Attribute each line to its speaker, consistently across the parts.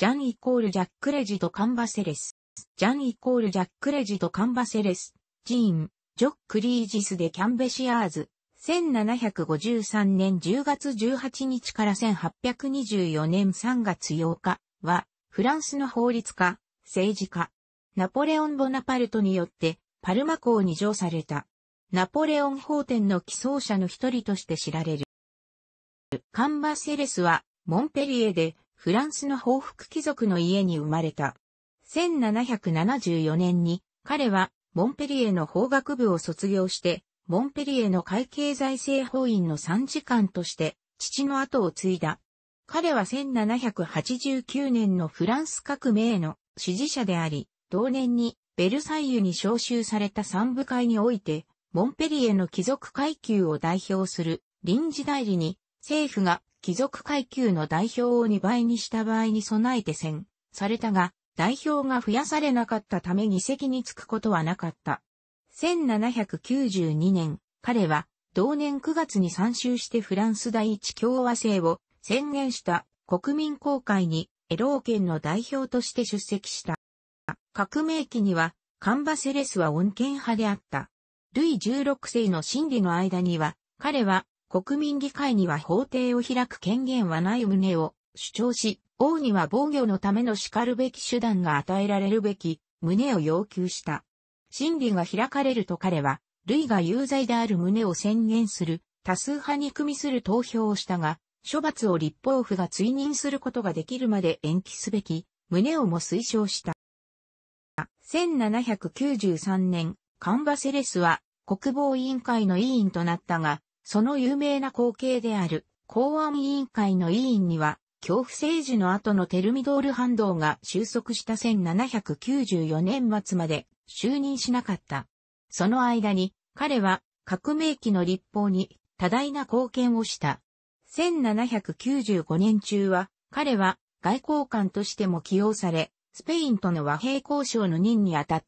Speaker 1: ジャンイコールジャックレジドカンバセレス。ジャンイコールジャックレジドカンバセレス。ジーン、ジョックリージスでキャンベシアーズ。1753年10月18日から1824年3月8日は、フランスの法律家、政治家、ナポレオン・ボナパルトによって、パルマ港に上された。ナポレオン法典の起草者の一人として知られる。カンバセレスは、モンペリエでフランスの報復貴族の家に生まれた。1774年に彼はモンペリエの法学部を卒業して、モンペリエの会計財政法院の参事官として父の後を継いだ。彼は1789年のフランス革命の支持者であり、同年にベルサイユに召集された三部会において、モンペリエの貴族階級を代表する臨時代理に政府が貴族階級の代表を2倍にした場合に備えて選されたが、代表が増やされなかったため議席につくことはなかった。1792年、彼は同年9月に参集してフランス第一共和制を宣言した国民公会にエロー県の代表として出席した。革命期にはカンバセレスは穏健派であった。ルイ16世の真理の間には、彼は国民議会には法廷を開く権限はない旨を主張し、王には防御のための叱るべき手段が与えられるべき旨を要求した。審理が開かれると彼は、類が有罪である旨を宣言する、多数派に組みする投票をしたが、処罰を立法府が追認することができるまで延期すべき、旨をも推奨した。1793年、カンバセレスは国防委員会の委員となったが、その有名な光景である公安委員会の委員には、恐怖政治の後のテルミドール反動が収束した1794年末まで就任しなかった。その間に彼は革命期の立法に多大な貢献をした。1795年中は彼は外交官としても起用され、スペインとの和平交渉の任に当たっ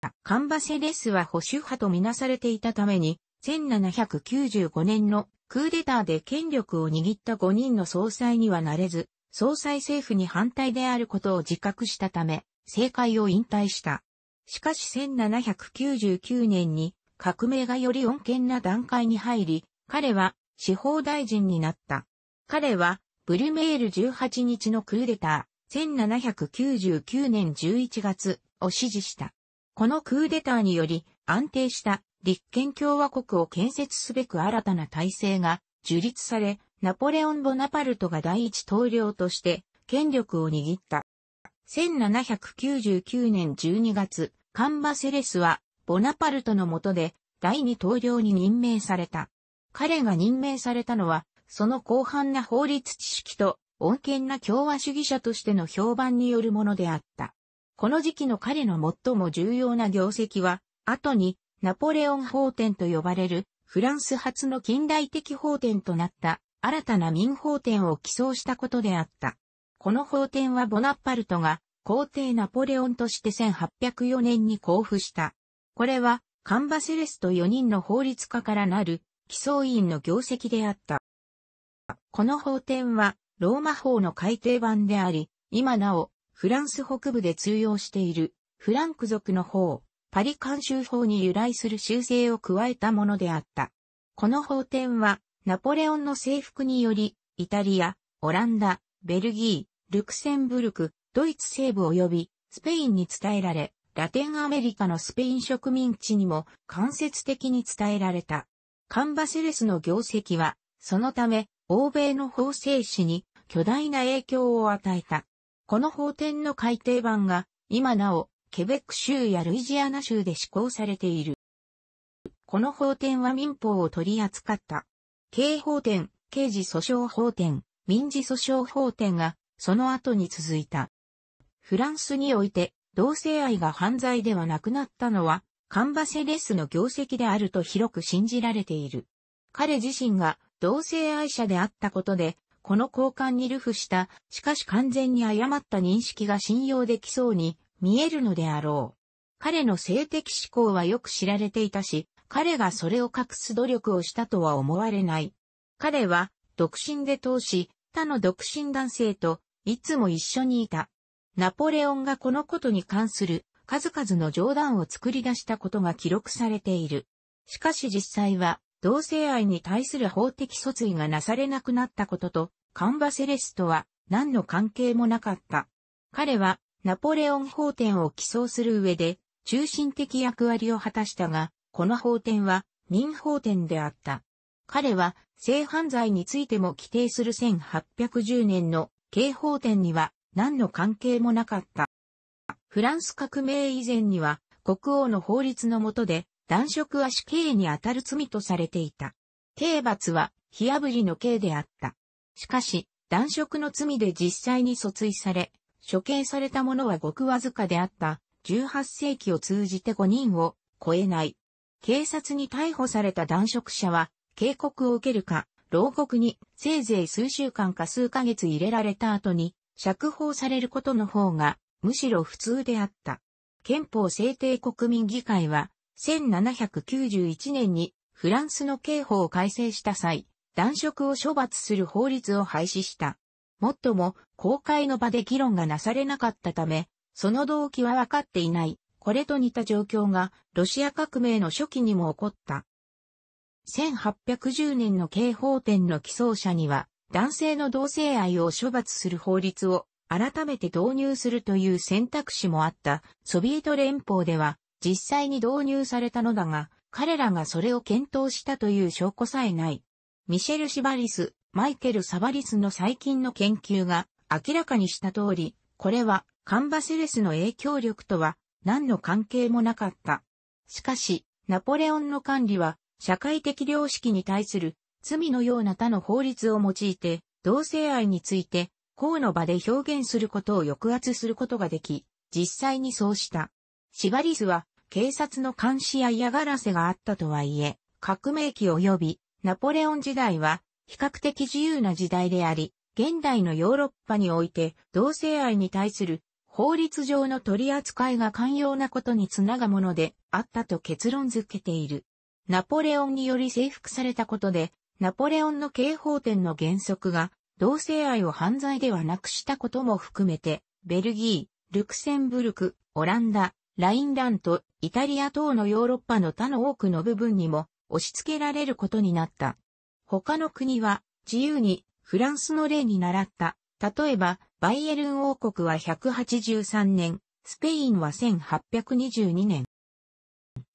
Speaker 1: た。カンバセレスは保守派とみなされていたために、1795年のクーデターで権力を握った5人の総裁にはなれず、総裁政府に反対であることを自覚したため、政界を引退した。しかし1799年に革命がより穏健な段階に入り、彼は司法大臣になった。彼はブルメール18日のクーデター1799年11月を支持した。このクーデターにより安定した立憲共和国を建設すべく新たな体制が樹立され、ナポレオン・ボナパルトが第一統領として権力を握った。1799年12月、カンバセレスはボナパルトの下で第二統領に任命された。彼が任命されたのは、その広範な法律知識と穏健な共和主義者としての評判によるものであった。この時期の彼の最も重要な業績は、後にナポレオン法典と呼ばれる、フランス初の近代的法典となった新たな民法典を起草したことであった。この法典はボナッパルトが皇帝ナポレオンとして1804年に交付した。これはカンバセレスと4人の法律家からなる起草委員の業績であった。この法典はローマ法の改訂版であり、今なおフランス北部で通用しているフランク族の法、パリ慣習法に由来する修正を加えたものであった。この法典は、ナポレオンの征服により、イタリア、オランダ、ベルギー、ルクセンブルク、ドイツ西部及び、スペインに伝えられ、ラテンアメリカのスペイン植民地にも間接的に伝えられた。カンバセレスの業績は、そのため、欧米の法制史に巨大な影響を与えた。この法典の改訂版が、今なお、ケベック州やルイジアナ州で施行されている。この法典は民法を取り扱った。刑法典、刑事訴訟法典、民事訴訟法典が、その後に続いた。フランスにおいて、同性愛が犯罪ではなくなったのは、カンバセレスの業績であると広く信じられている。彼自身が同性愛者であったことで、この交換に流布した、しかし完全に誤った認識が信用できそうに見えるのであろう。彼の性的思考はよく知られていたし、彼がそれを隠す努力をしたとは思われない。彼は、独身で通し、他の独身男性と、いつも一緒にいた。ナポレオンがこのことに関する数々の冗談を作り出したことが記録されている。しかし実際は、同性愛に対する法的訴追がなされなくなったことと、カンバセレスとは何の関係もなかった。彼はナポレオン法典を起草する上で、中心的役割を果たしたが、この法典は民法典であった。彼は性犯罪についても規定する1810年の刑法典には何の関係もなかった。フランス革命以前には国王の法律の下で男色は死刑にあたる罪とされていた。刑罰は火炙りの刑であった。しかし、男色の罪で実際に訴追され、処刑された者はごくわずかであった、18世紀を通じて5人を超えない。警察に逮捕された男職者は、警告を受けるか、牢獄にせいぜい数週間か数ヶ月入れられた後に釈放されることの方がむしろ普通であった。憲法制定国民議会は1791年にフランスの刑法を改正した際、男職を処罰する法律を廃止した。もっとも、公開の場で議論がなされなかったため、その動機は分かっていない。これと似た状況が、ロシア革命の初期にも起こった。1810年の刑法典の起草者には、男性の同性愛を処罰する法律を改めて導入するという選択肢もあったソビエト連邦では実際に導入されたのだが、彼らがそれを検討したという証拠さえない。ミシェル・シバリス、マイケル・サバリスの最近の研究が明らかにした通り、これはカンバセレスの影響力とは何の関係もなかった。しかし、ナポレオンの管理は社会的良識に対する罪のような他の法律を用いて同性愛について法の場で表現することを抑圧することができ、実際にそうした。シバリスは警察の監視や嫌がらせがあったとはいえ、革命期及びナポレオン時代は比較的自由な時代であり、現代のヨーロッパにおいて同性愛に対する法律上の取り扱いが寛容なことにつながものであったと結論づけている。ナポレオンにより征服されたことで、ナポレオンの刑法典の原則が同性愛を犯罪ではなくしたことも含めて、ベルギー、ルクセンブルク、オランダ、ラインラント、イタリア等のヨーロッパの他の多くの部分にも押し付けられることになった。他の国は自由にフランスの例に習った。例えば、バイエルン王国は183年、スペインは1822年。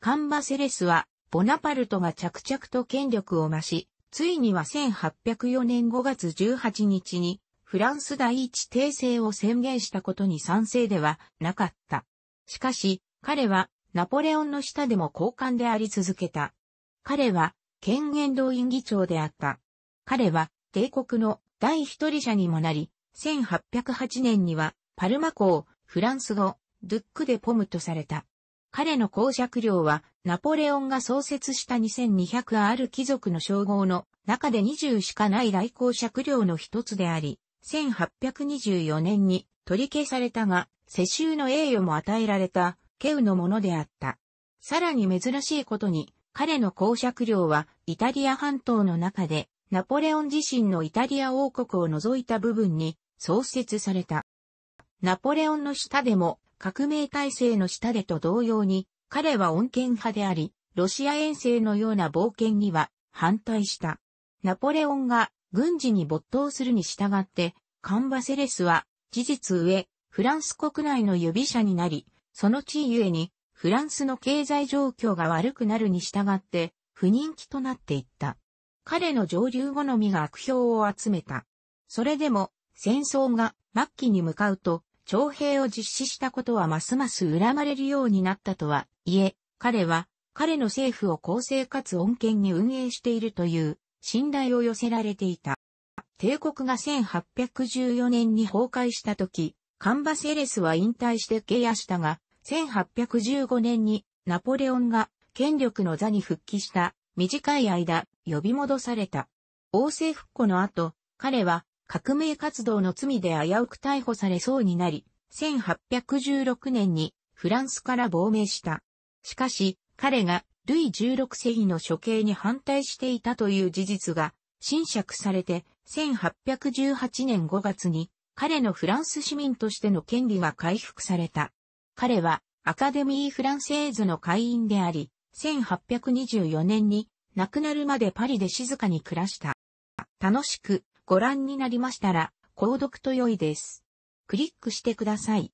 Speaker 1: カンバセレスは、ボナパルトが着々と権力を増し、ついには1804年5月18日に、フランス第一帝政を宣言したことに賛成ではなかった。しかし、彼はナポレオンの下でも高官であり続けた。彼は権限動員議長であった。彼は帝国の第一人者にもなり、1808年にはパルマ港、フランス語、ドゥックでポムとされた。彼の公爵領は、ナポレオンが創設した2200ある貴族の称号の中で20しかない来公爵領の一つであり、1824年に取り消されたが、世襲の栄誉も与えられた、ケウのものであった。さらに珍しいことに、彼の公爵領はイタリア半島の中でナポレオン自身のイタリア王国を除いた部分に創設された。ナポレオンの下でも革命体制の下でと同様に彼は穏健派であり、ロシア遠征のような冒険には反対した。ナポレオンが軍事に没頭するに従って、カンバセレスは事実上、フランス国内の指者になり、その地位ゆえにフランスの経済状況が悪くなるに従って、不人気となっていった。彼の上流好みが悪評を集めた。それでも、戦争が末期に向かうと、徴兵を実施したことはますます恨まれるようになったとはいえ、彼は、彼の政府を公正かつ穏健に運営しているという、信頼を寄せられていた。帝国が1814年に崩壊した時、カンバセレスは引退してケアしたが、1815年にナポレオンが権力の座に復帰した短い間呼び戻された。王政復古の後、彼は革命活動の罪で危うく逮捕されそうになり、1816年にフランスから亡命した。しかし、彼がルイ16世紀の処刑に反対していたという事実が、侵釈されて、1818年5月に、彼のフランス市民としての権利が回復された。彼はアカデミー・フランセーズの会員であり、1824年に亡くなるまでパリで静かに暮らした。楽しくご覧になりましたら、購読と良いです。クリックしてください。